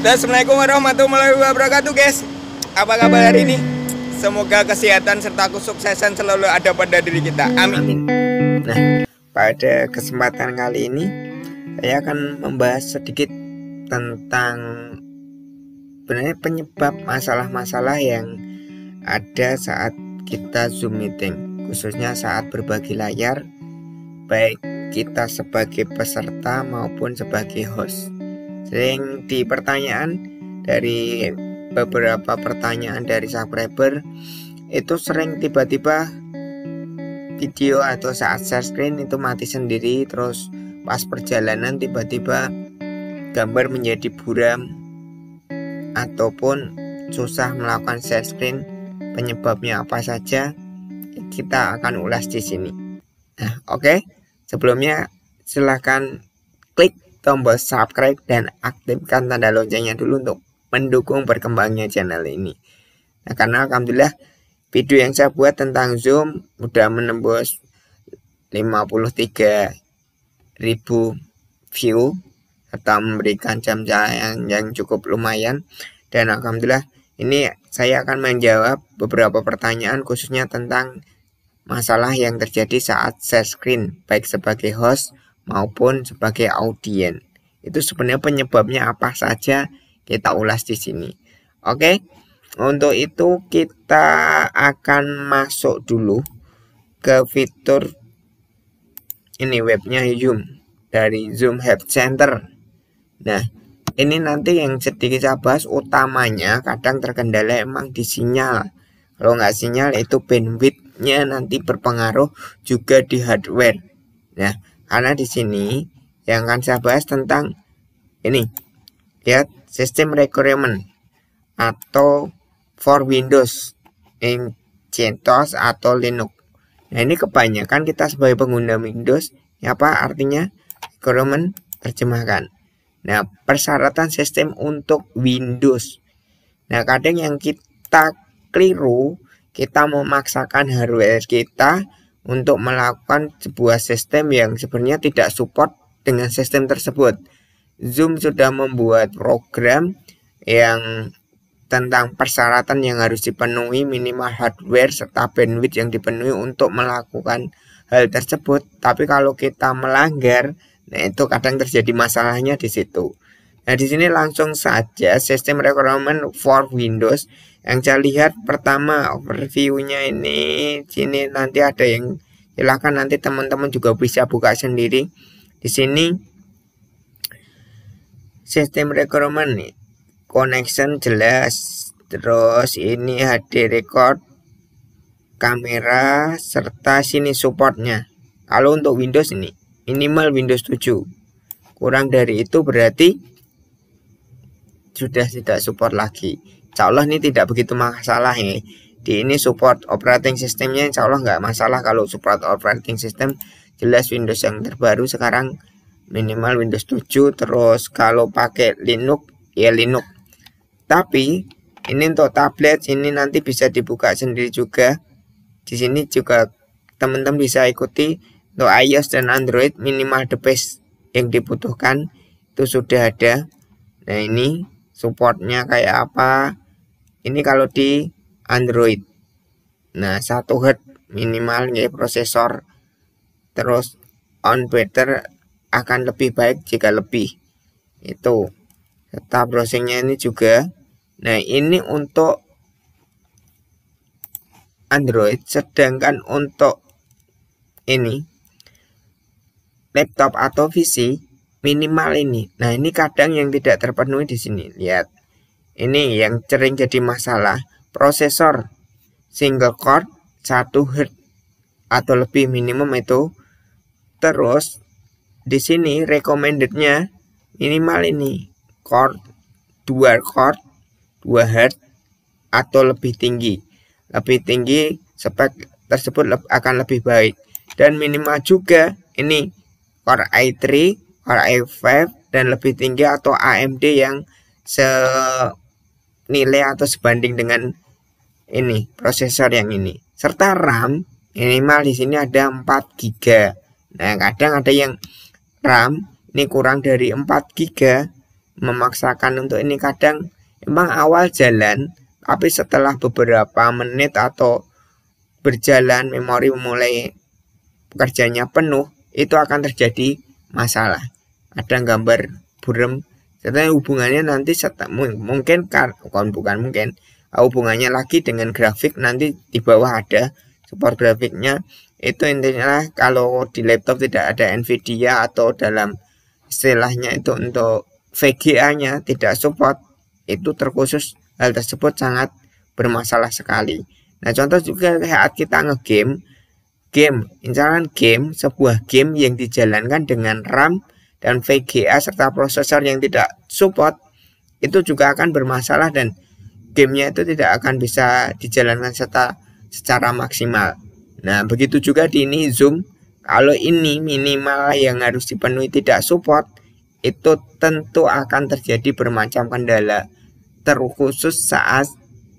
Assalamualaikum warahmatullahi wabarakatuh guys Apa kabar hari ini? Semoga kesehatan serta kesuksesan selalu ada pada diri kita Amin, Nah, pada kesempatan kali ini Saya akan membahas sedikit tentang Benarnya penyebab masalah-masalah yang ada saat kita Zoom meeting Khususnya saat berbagi layar Baik kita sebagai peserta maupun sebagai host sering di pertanyaan dari beberapa pertanyaan dari subscriber itu sering tiba-tiba video atau saat share screen itu mati sendiri terus pas perjalanan tiba-tiba gambar menjadi buram ataupun susah melakukan share screen penyebabnya apa saja kita akan ulas di sini. Nah, oke. Okay. Sebelumnya silahkan klik tombol subscribe dan aktifkan tanda loncengnya dulu untuk mendukung berkembangnya channel ini. Nah, karena alhamdulillah video yang saya buat tentang Zoom sudah menembus 53.000 view atau memberikan jam yang yang cukup lumayan dan alhamdulillah ini saya akan menjawab beberapa pertanyaan khususnya tentang masalah yang terjadi saat share screen baik sebagai host maupun sebagai audien. Itu sebenarnya penyebabnya apa saja kita ulas di sini. Oke. Untuk itu kita akan masuk dulu ke fitur ini webnya Zoom dari Zoom Help Center. Nah, ini nanti yang sedikit saya bahas utamanya kadang terkendala emang di sinyal. Kalau nggak sinyal itu bandwidthnya nanti berpengaruh juga di hardware. Nah, karena di sini yang akan saya bahas tentang ini. Lihat sistem requirement atau for Windows, in CentOS atau Linux. Nah, ini kebanyakan kita sebagai pengguna Windows, ya apa artinya requirement terjemahkan. Nah, persyaratan sistem untuk Windows. Nah, kadang yang kita keliru, kita memaksakan hardware kita untuk melakukan sebuah sistem yang sebenarnya tidak support dengan sistem tersebut. Zoom sudah membuat program yang tentang persyaratan yang harus dipenuhi minimal hardware serta bandwidth yang dipenuhi untuk melakukan hal tersebut. Tapi kalau kita melanggar, nah itu kadang terjadi masalahnya di situ. Nah, di sini langsung saja sistem requirement for Windows yang saya lihat pertama overviewnya ini sini nanti ada yang silahkan nanti teman-teman juga bisa buka sendiri di sini sistem rekrutmen nih connection jelas terus ini HD record kamera serta sini supportnya kalau untuk Windows ini minimal Windows 7 kurang dari itu berarti sudah tidak support lagi. Insya Allah ini tidak begitu masalah ini Di ini support operating systemnya insya Allah nggak masalah kalau support operating system jelas Windows yang terbaru sekarang minimal Windows 7 terus kalau pakai Linux ya Linux. Tapi ini untuk tablet ini nanti bisa dibuka sendiri juga. Di sini juga teman-teman bisa ikuti untuk iOS dan Android minimal device yang dibutuhkan itu sudah ada. Nah ini supportnya kayak apa ini kalau di Android nah satu head minimal ya prosesor terus on better akan lebih baik jika lebih itu serta browsingnya ini juga nah ini untuk Android sedangkan untuk ini laptop atau PC minimal ini. Nah, ini kadang yang tidak terpenuhi di sini. Lihat. Ini yang sering jadi masalah. Prosesor single core 1 Hz atau lebih minimum itu. Terus di sini recommendednya minimal ini core 2 core 2 Hz atau lebih tinggi. Lebih tinggi spek tersebut akan lebih baik dan minimal juga ini core i3 Core 5 dan lebih tinggi atau AMD yang senilai atau sebanding dengan ini prosesor yang ini serta RAM minimal di sini ada 4 GB. Nah, kadang ada yang RAM ini kurang dari 4 GB memaksakan untuk ini kadang memang awal jalan tapi setelah beberapa menit atau berjalan memori mulai kerjanya penuh itu akan terjadi masalah ada gambar burem katanya hubungannya nanti serta mungkin kan bukan bukan mungkin ah, hubungannya lagi dengan grafik nanti di bawah ada support grafiknya itu intinya kalau di laptop tidak ada Nvidia atau dalam istilahnya itu untuk VGA nya tidak support itu terkhusus hal tersebut sangat bermasalah sekali nah contoh juga saat kita ngegame game misalkan game sebuah game yang dijalankan dengan RAM dan VGA serta prosesor yang tidak support itu juga akan bermasalah dan gamenya itu tidak akan bisa dijalankan serta secara maksimal. Nah, begitu juga di ini Zoom. Kalau ini minimal yang harus dipenuhi tidak support, itu tentu akan terjadi bermacam kendala, terkhusus saat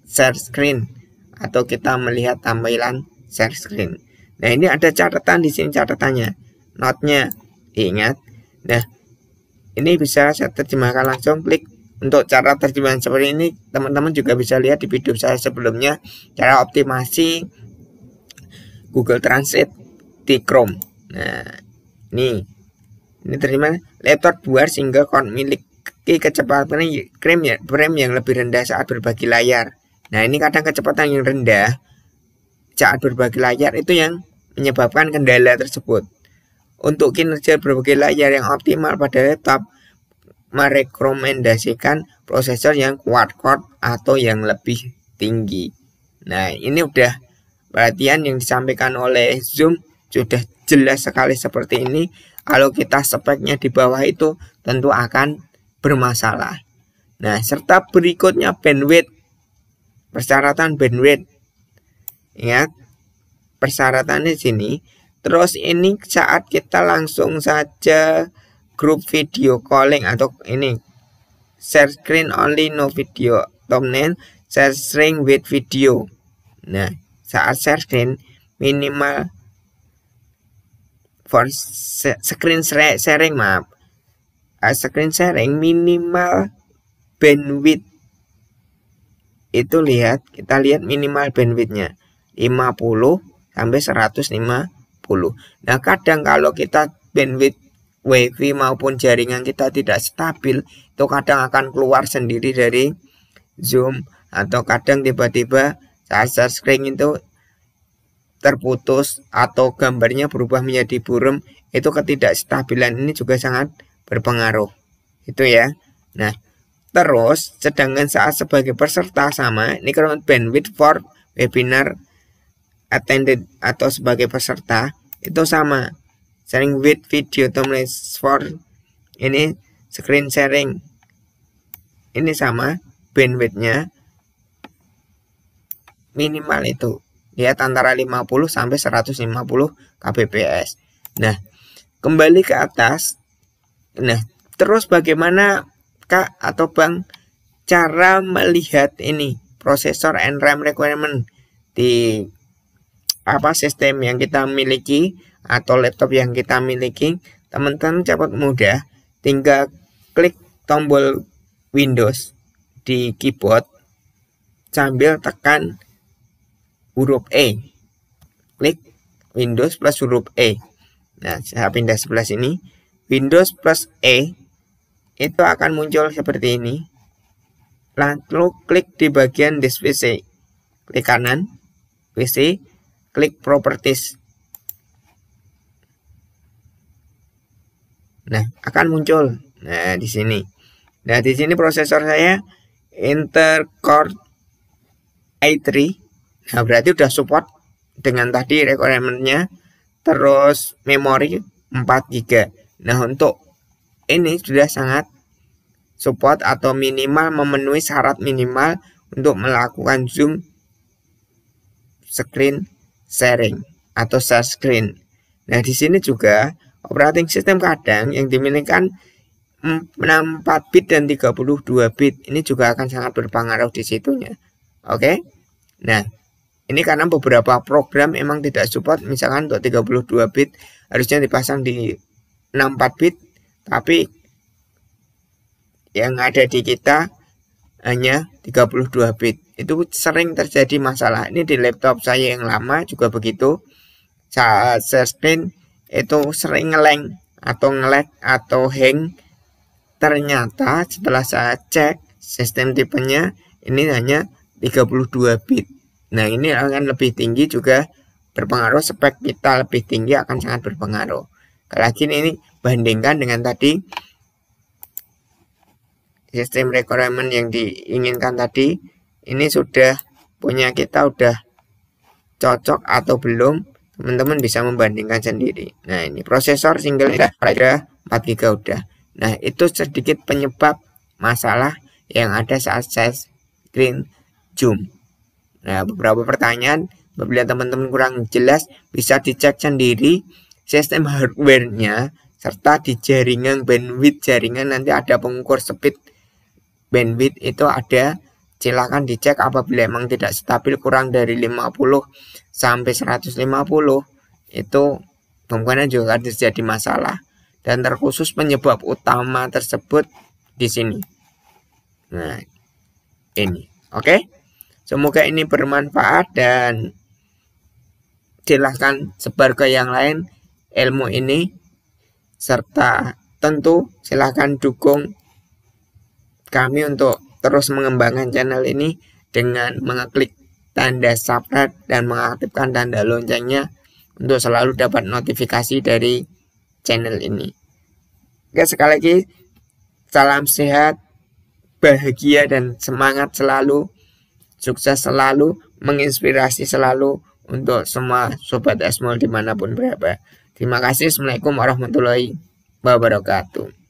share screen atau kita melihat tampilan share screen. Nah, ini ada catatan di sini catatannya. Notnya, ingat Nah, ini bisa saya terjemahkan langsung klik untuk cara terjemahan seperti ini teman-teman juga bisa lihat di video saya sebelumnya cara optimasi Google Translate di Chrome. Nah, ini ini terjemahan laptop buat single count milik kecepatan krim ya, frame yang lebih rendah saat berbagi layar. Nah, ini kadang kecepatan yang rendah saat berbagi layar itu yang menyebabkan kendala tersebut. Untuk kinerja berbagai layar yang optimal pada laptop, merekomendasikan prosesor yang quad-core atau yang lebih tinggi. Nah, ini udah perhatian yang disampaikan oleh Zoom sudah jelas sekali seperti ini. Kalau kita speknya di bawah itu tentu akan bermasalah. Nah, serta berikutnya bandwidth. Persyaratan bandwidth. Ingat, persyaratannya sini Terus ini saat kita langsung saja grup video calling atau ini share screen only no video thumbnail share screen with video. Nah, saat share screen minimal for screen sharing maaf. Ah, screen sharing minimal bandwidth itu lihat kita lihat minimal bandwidthnya 50 sampai 105 Nah, kadang kalau kita bandwidth WiFi maupun jaringan kita tidak stabil, itu kadang akan keluar sendiri dari Zoom atau kadang tiba-tiba saat screen itu terputus atau gambarnya berubah menjadi buram, itu ketidakstabilan ini juga sangat berpengaruh. Itu ya. Nah, terus sedangkan saat sebagai peserta sama ini kalau bandwidth for webinar attended atau sebagai peserta itu sama sharing with video thumbnails for ini screen sharing ini sama bandwidthnya minimal itu lihat antara 50 sampai 150 kbps nah kembali ke atas nah terus bagaimana kak atau bang cara melihat ini prosesor and RAM requirement di apa sistem yang kita miliki atau laptop yang kita miliki, teman-teman cepat mudah tinggal klik tombol Windows di keyboard sambil tekan huruf E. Klik Windows plus huruf E. Nah, saya pindah sebelah sini. Windows plus E itu akan muncul seperti ini. Lalu klik di bagian Display, Klik kanan, PC, klik properties. Nah, akan muncul. Nah, di sini. Nah, di sini prosesor saya Intel Core i3. Nah, berarti sudah support dengan tadi requirementnya. Terus memori 4 GB. Nah, untuk ini sudah sangat support atau minimal memenuhi syarat minimal untuk melakukan zoom screen sharing atau share screen. Nah, di sini juga operating system kadang yang dimiliki 64 bit dan 32 bit. Ini juga akan sangat berpengaruh di situnya. Oke. Okay? Nah, ini karena beberapa program emang tidak support misalkan untuk 32 bit harusnya dipasang di 64 bit tapi yang ada di kita hanya 32 bit itu sering terjadi masalah. Ini di laptop saya yang lama juga begitu. Saat share screen itu sering ngeleng atau ngelag atau hang. Ternyata setelah saya cek sistem tipenya ini hanya 32 bit. Nah, ini akan lebih tinggi juga berpengaruh spek kita lebih tinggi akan sangat berpengaruh. Lagi ini bandingkan dengan tadi sistem requirement yang diinginkan tadi ini sudah punya kita udah cocok atau belum teman-teman bisa membandingkan sendiri nah ini prosesor single ada 4 giga udah nah itu sedikit penyebab masalah yang ada saat saya screen zoom nah beberapa pertanyaan apabila teman-teman kurang jelas bisa dicek sendiri sistem hardware-nya serta di jaringan bandwidth jaringan nanti ada pengukur speed bandwidth itu ada silahkan dicek apabila emang tidak stabil kurang dari 50 sampai 150 itu kemungkinan juga akan terjadi masalah dan terkhusus penyebab utama tersebut di sini. Nah, ini. Oke. Okay? Semoga ini bermanfaat dan silahkan sebar ke yang lain ilmu ini serta tentu silahkan dukung kami untuk terus mengembangkan channel ini dengan mengeklik tanda subscribe dan mengaktifkan tanda loncengnya untuk selalu dapat notifikasi dari channel ini. Oke, sekali lagi salam sehat, bahagia dan semangat selalu, sukses selalu, menginspirasi selalu untuk semua sobat Esmol dimanapun berada. Terima kasih. Assalamualaikum warahmatullahi wabarakatuh.